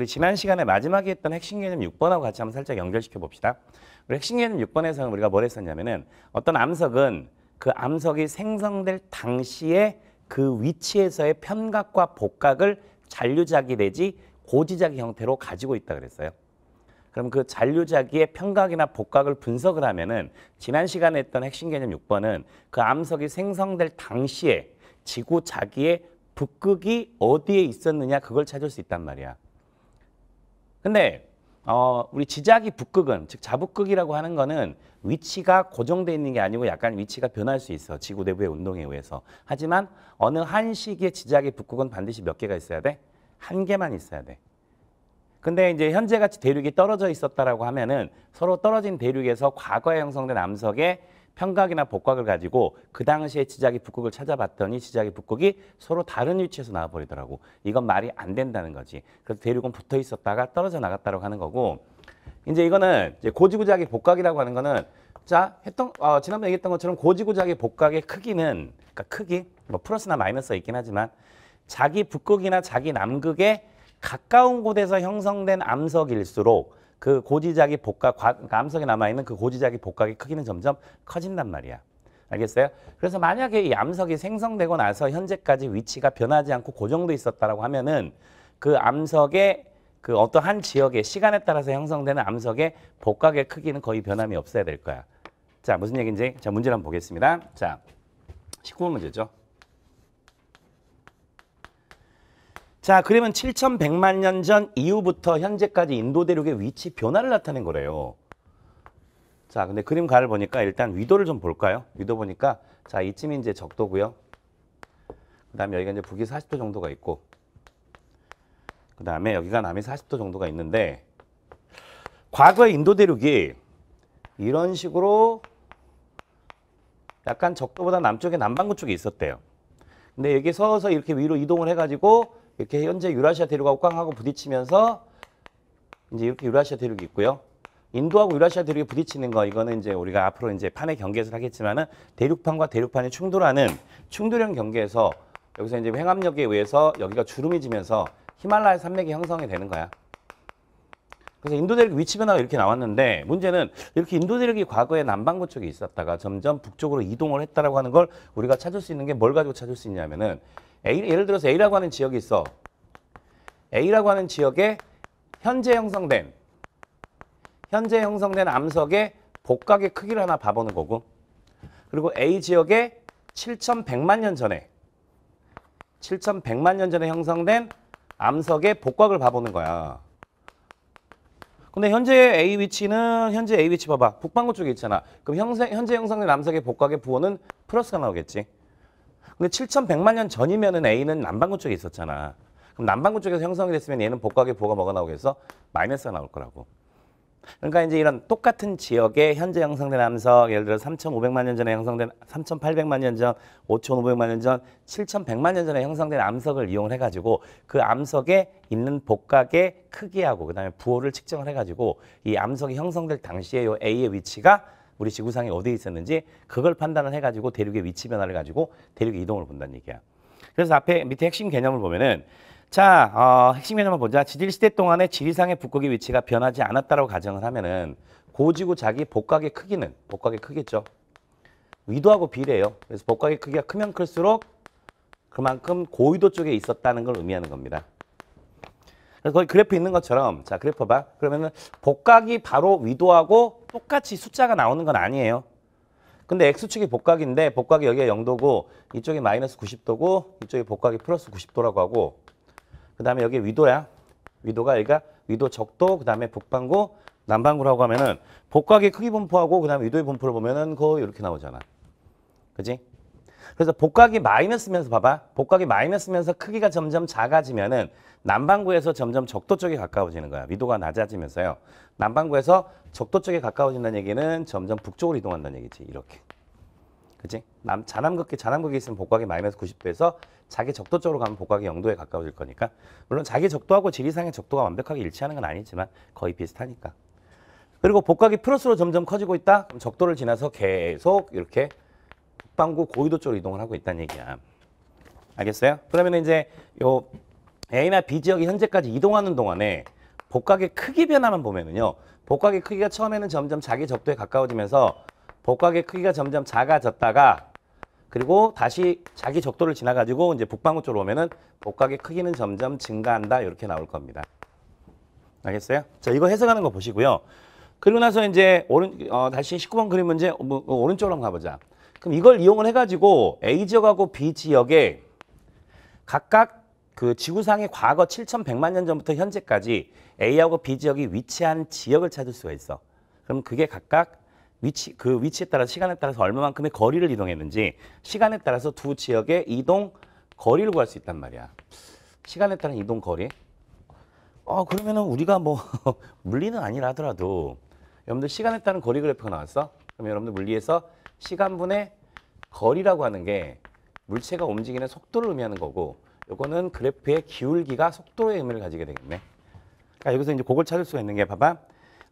우리 지난 시간에 마지막에 했던 핵심 개념 6번하고 같이 한번 살짝 연결시켜 봅시다. 우리 핵심 개념 6번에서는 우리가 뭘 했었냐면은 어떤 암석은 그 암석이 생성될 당시에 그 위치에서의 편각과 복각을 잔류자기 내지 고지자기 형태로 가지고 있다 그랬어요. 그럼 그 잔류자기의 평각이나 복각을 분석을 하면은 지난 시간에 했던 핵심 개념 6번은 그 암석이 생성될 당시에 지구 자기의 북극이 어디에 있었느냐 그걸 찾을 수 있단 말이야. 근데 어, 우리 지자기 북극은 즉 자북극이라고 하는 거는 위치가 고정돼 있는 게 아니고 약간 위치가 변할 수 있어 지구 내부의 운동에 의해서 하지만 어느 한 시기에 지자기 북극은 반드시 몇 개가 있어야 돼? 한 개만 있어야 돼 근데 이제 현재같이 대륙이 떨어져 있었다라고 하면은 서로 떨어진 대륙에서 과거에 형성된 암석에 평각이나 복각을 가지고 그 당시에 지자기 북극을 찾아봤더니 지자기 북극이 서로 다른 위치에서 나와버리더라고. 이건 말이 안 된다는 거지. 그래서 대륙은 붙어 있었다가 떨어져 나갔다고 하는 거고 이제 이거는 이제 고지구자기 복각이라고 하는 거는 자 했던 어, 지난번에 얘기했던 것처럼 고지구자기 복각의 크기는 그러니까 크기 뭐 플러스나 마이너스 가 있긴 하지만 자기 북극이나 자기 남극에 가까운 곳에서 형성된 암석일수록 그 고지자기 복각, 감석에 남아있는 그 고지자기 복각의 크기는 점점 커진단 말이야. 알겠어요? 그래서 만약에 이 암석이 생성되고 나서 현재까지 위치가 변하지 않고 고정돼 있었다라고 하면은 그 암석의 그어떠한 지역의 시간에 따라서 형성되는 암석의 복각의 크기는 거의 변함이 없어야 될 거야. 자, 무슨 얘기인지 자, 문제를 한번 보겠습니다. 자, 19번 문제죠. 자, 그러면 7,100만 년 전 이후부터 현재까지 인도 대륙의 위치 변화를 나타낸 거래요. 자, 근데 그림가를 보니까 일단 위도를 좀 볼까요? 위도 보니까 자, 이쯤이 이제 적도고요. 그다음에 여기가 이제 북위 40도 정도가 있고 그다음에 여기가 남위 40도 정도가 있는데 과거의 인도 대륙이 이런 식으로 약간 적도보다 남쪽에 남반구 쪽에 있었대요. 근데 여기 서서 이렇게 위로 이동을 해가지고 이렇게 현재 유라시아 대륙하고 꽝하고 부딪히면서 이제 이렇게 유라시아 대륙이 있고요. 인도하고 유라시아 대륙이 부딪히는 거 이거는 이제 우리가 앞으로 이제 판의 경계에서 하겠지만은 대륙판과 대륙판이 충돌하는 충돌형 경계에서 여기서 이제 횡압력에 의해서 여기가 주름이 지면서 히말라야 산맥이 형성이 되는 거야. 그래서 인도 대륙 위치 변화가 이렇게 나왔는데 문제는 이렇게 인도 대륙이 과거에 남반구 쪽에 있었다가 점점 북쪽으로 이동을 했다라고 하는 걸 우리가 찾을 수 있는 게 뭘 가지고 찾을 수 있냐면은 A, 예를 들어서 A라고 하는 지역이 있어. A라고 하는 지역에 현재 형성된 현재 형성된 암석의 복각의 크기를 하나 봐보는 거고 그리고 A 지역에 7,100만 년 전에 7,100만 년 전에 형성된 암석의 복각을 봐보는 거야. 근데 현재 A 위치는 현재 A 위치 봐봐. 북방구 쪽에 있잖아. 그럼 현재, 현재 형성된 암석의 복각의 부호는 플러스가 나오겠지. 근데 7,100만 년 전이면은 A는 남반구 쪽에 있었잖아. 그럼 남반구 쪽에서 형성이 됐으면 얘는 복각에 보가 뭐가 나오게 해 마이너스가 나올 거라고. 그러니까 이제 이런 똑같은 지역에 현재 형성된 함석, 예를 들어 3,500만 년 전에 형성된 3,800만 년 전, 5,500만 년 전, 7,100만 년 전에 형성된 암석을 이용을 해가지고 그 암석에 있는 복각의 크기하고 그다음에 부호를 측정을 해가지고 이 암석이 형성될 당시에 요 A의 위치가 우리 지구상에 어디에 있었는지 그걸 판단을 해가지고 대륙의 위치 변화를 가지고 대륙의 이동을 본다는 얘기야. 그래서 앞에 밑에 핵심 개념을 보면은 자, 어, 핵심 개념을 보자. 지질 시대 동안에 지리상의 북극의 위치가 변하지 않았다라고 가정을 하면은 고지구 자기 복각의 크기는 복각의 크겠죠 위도하고 비례해요. 그래서 복각의 크기가 크면 클수록 그만큼 고위도 쪽에 있었다는 걸 의미하는 겁니다. 그래서 거기 그래프 있는 것처럼 자 그래프 봐. 그러면은 복각이 바로 위도하고 똑같이 숫자가 나오는 건 아니에요. 근데 X축이 복각인데 복각이 여기가 0도고 이쪽이 마이너스 90도고 이쪽이 복각이 플러스 90도라고 하고 그 다음에 여기 위도야. 위도가 여기가 위도 적도 그 다음에 북반구 남방구라고 하면은 복각의 크기 분포하고 그 다음에 위도의 분포를 보면은 거 이렇게 나오잖아. 그지? 그래서 복각이 마이너스면서 봐봐. 복각이 마이너스면서 크기가 점점 작아지면은 남반구에서 점점 적도 쪽에 가까워지는 거야. 위도가 낮아지면서요. 남반구에서 적도 쪽에 가까워진다는 얘기는 점점 북쪽으로 이동한다는 얘기지. 이렇게. 그치? 남, 자남극기, 자남극이 있으면 복각이 마이너스 90도에서 자기 적도 쪽으로 가면 복각이 0도에 가까워질 거니까. 물론 자기 적도하고 지리상의 적도가 완벽하게 일치하는 건 아니지만 거의 비슷하니까. 그리고 복각이 플러스로 점점 커지고 있다? 그럼 적도를 지나서 계속 이렇게 북반구 고위도 쪽으로 이동을 하고 있다는 얘기야. 알겠어요? 그러면 이제 요 A나 B 지역이 현재까지 이동하는 동안에 복각의 크기 변화만 보면은요. 복각의 크기가 처음에는 점점 자기 적도에 가까워지면서 복각의 크기가 점점 작아졌다가 그리고 다시 자기 적도를 지나가지고 이제 북방구 쪽으로 오면은 복각의 크기는 점점 증가한다 이렇게 나올 겁니다. 알겠어요? 자 이거 해석하는 거 보시고요. 그리고 나서 이제 오른 어, 다시 19번 그림 문제 뭐, 어, 오른쪽으로 한번 가보자. 그럼 이걸 이용을 해가지고 A 지역하고 B 지역에 각각 그 지구상의 과거 7,100만 년 전부터 현재까지 A하고 B 지역이 위치한 지역을 찾을 수가 있어. 그럼 그게 각각 위치 그 위치에 따라 시간에 따라서 얼마만큼의 거리를 이동했는지 시간에 따라서 두 지역의 이동 거리를 구할 수 있단 말이야. 시간에 따른 이동 거리. 어 그러면은 우리가 뭐 물리는 아니라 더라도 여러분들 시간에 따른 거리 그래프가 나왔어. 그럼 여러분들 물리에서 시간분의 거리라고 하는 게 물체가 움직이는 속도를 의미하는 거고 요거는 그래프의 기울기가 속도의 의미를 가지게 되겠네. 그러니까 여기서 이제 그걸 찾을 수가 있는 게 봐봐.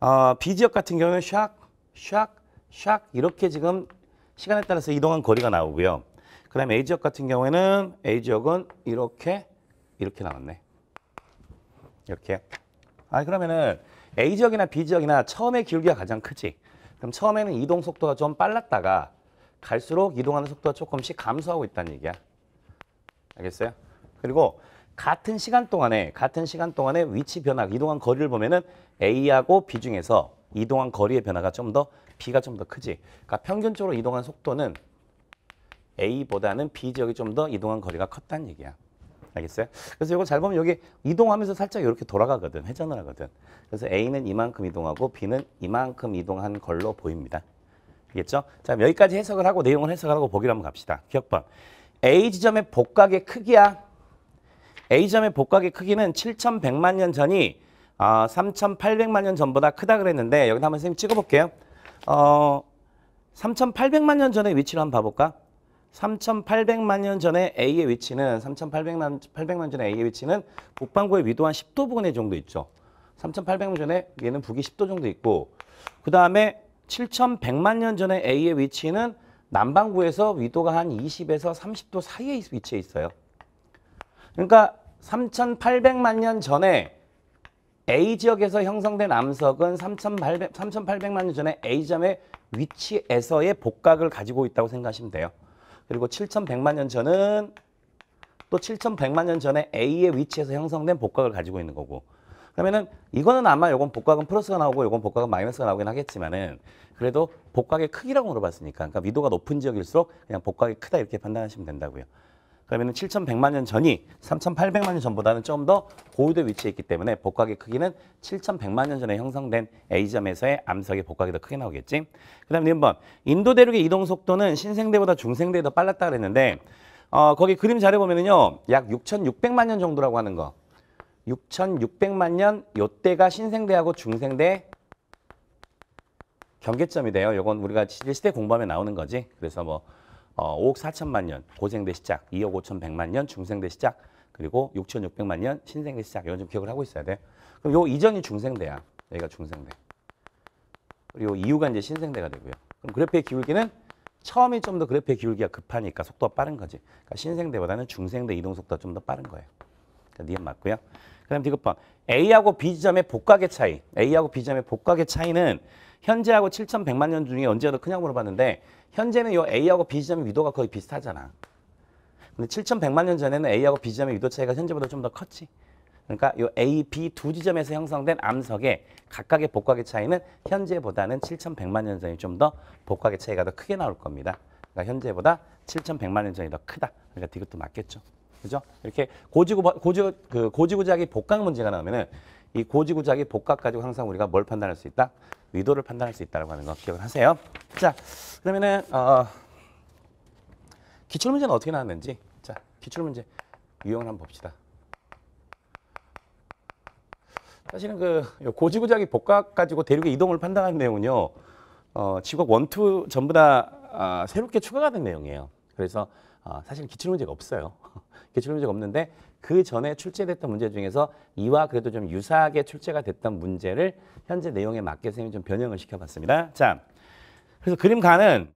어, B 지역 같은 경우는 샥, 샥, 샥 이렇게 지금 시간에 따라서 이동한 거리가 나오고요. 그 다음에 A 지역 같은 경우에는 A 지역은 이렇게 이렇게 나왔네. 이렇게. 아 그러면은 A 지역이나 B 지역이나 처음에 기울기가 가장 크지. 그럼 처음에는 이동 속도가 좀 빨랐다가 갈수록 이동하는 속도가 조금씩 감소하고 있다는 얘기야. 알겠어요? 그리고 같은 시간 동안에 같은 시간 동안에 위치 변화, 이동한 거리를 보면은 A하고 B 중에서 이동한 거리의 변화가 좀 더 B가 좀 더 크지. 그러니까 평균적으로 이동한 속도는 A보다는 B 지역이 좀 더 이동한 거리가 컸다는 얘기야. 알겠어요? 그래서 이거 잘 보면 여기 이동하면서 살짝 이렇게 돌아가거든. 회전을 하거든. 그래서 A는 이만큼 이동하고 B는 이만큼 이동한 걸로 보입니다. 알겠죠? 자, 여기까지 해석을 하고 내용을 해석하고 보기로 한번 갑시다. 기억번. A 지점의 복각의 크기야. A점의 복각의 크기는 7,100만 년 전이 아, 3,800만 년 전보다 크다 그랬는데 여기다 한번 선생님 찍어볼게요. 어, 3,800만 년 전의 위치를 한번 봐볼까? 3,800만 년 전에 A의 위치는 3,800만 800만 전에 A의 위치는 북반구의 위도 한 10도 부근의 정도 있죠. 3,800만 전에 얘는 북위 10도 정도 있고 그 다음에 7,100만 년 전에 A의 위치는 남반구에서 위도가 한 20에서 30도 사이에 위치해 있어요. 그러니까 3,800만 년 전에 A 지역에서 형성된 암석은 3,800, 3,800만 년 전에 A점의 위치에서의 복각을 가지고 있다고 생각하시면 돼요. 그리고 7,100만 년 전은 또 7,100만 년 전에 A의 위치에서 형성된 복각을 가지고 있는 거고 그러면은 이거는 아마 요건 복각은 플러스가 나오고 요건 복각은 마이너스가 나오긴 하겠지만은 그래도 복각의 크기라고 물어봤으니까 그러니까 위도가 높은 지역일수록 그냥 복각이 크다 이렇게 판단하시면 된다고요. 그러면 7,100만 년 전이 3,800만 년 전보다는 좀 더 고유도 위치에 있기 때문에 복각의 크기는 7,100만 년 전에 형성된 A점에서의 암석의 복각이 더 크게 나오겠지. 그 다음에 2번. 인도 대륙의 이동 속도는 신생대보다 중생대에 더 빨랐다 그랬는데 어, 거기 그림 자료 보면은요. 약 6,600만 년 정도라고 하는 거. 6,600만 년 요때가 신생대하고 중생대 경계점이 돼요. 요건 우리가 1시대 공부하면 나오는 거지. 그래서 뭐 어, 5억 4천만 년 고생대 시작, 2억 5천백만 년 중생대 시작, 그리고 6,600만 년 신생대 시작. 이건 좀 기억을 하고 있어야 돼 그럼 요 이전이 중생대야. 여기가 중생대. 그리고 이유가 이제 신생대가 되고요. 그럼 그래프의 기울기는 처음이 좀 더 그래프의 기울기가 급하니까 속도가 빠른 거지. 그러니까 신생대보다는 중생대 이동 속도가 좀 더 빠른 거예요. 그러니까 니은 맞고요. 그 다음 디귿번 A하고 B 지점의 복각의 차이. A하고 B 지점의 복각의 차이는 현재하고 7,100만 년 중에 언제가 더 크냐고 물어봤는데 현재는 요 A하고 B 지점의 위도가 거의 비슷하잖아. 근데 7,100만 년 전에는 A하고 B 지점의 위도 차이가 현재보다 좀 더 컸지. 그러니까 요 A, B 두 지점에서 형성된 암석의 각각의 복각의 차이는 현재보다는 7,100만 년 전이 좀 더 복각의 차이가 더 크게 나올 겁니다. 그러니까 현재보다 7,100만 년 전이 더 크다. 그러니까 디귿도 맞겠죠. 그죠? 이렇게 고지구 고지 그 고지구지학의 복각 문제가 나오면은 이 고지구작의 복각 가지고 항상 우리가 뭘 판단할 수 있다? 의도를 판단할 수 있다고 하는 거 기억을 하세요. 자, 그러면은 어, 기출문제는 어떻게 나왔는지 자, 기출문제 유형을 한번 봅시다. 사실은 그 고지구작이 복각 가지고 대륙의 이동을 판단하는 내용은요. 어, 지구각 원투 전부 다 어, 새롭게 추가가 된 내용이에요. 그래서 어, 아, 사실 기출문제가 없어요. 기출문제가 없는데 그 전에 출제됐던 문제 중에서 이와 그래도 좀 유사하게 출제가 됐던 문제를 현재 내용에 맞게 선생님이 좀 변형을 시켜봤습니다. 자, 그래서 그림가는